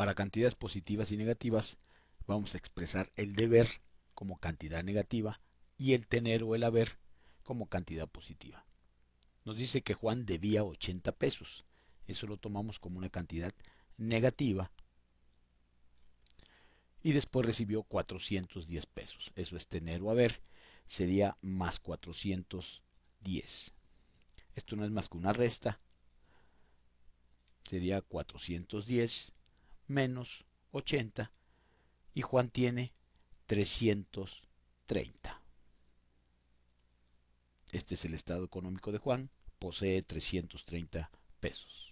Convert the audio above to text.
Para cantidades positivas y negativas vamos a expresar el deber como cantidad negativa y el tener o el haber como cantidad positiva. Nos dice que Juan debía 80 pesos. Eso lo tomamos como una cantidad negativa. Y después recibió 410 pesos. Eso es tener o haber. Sería más 410. Esto no es más que una resta. Sería 410 menos 80 y Juan tiene 330. Este es el estado económico de Juan, posee 330 pesos.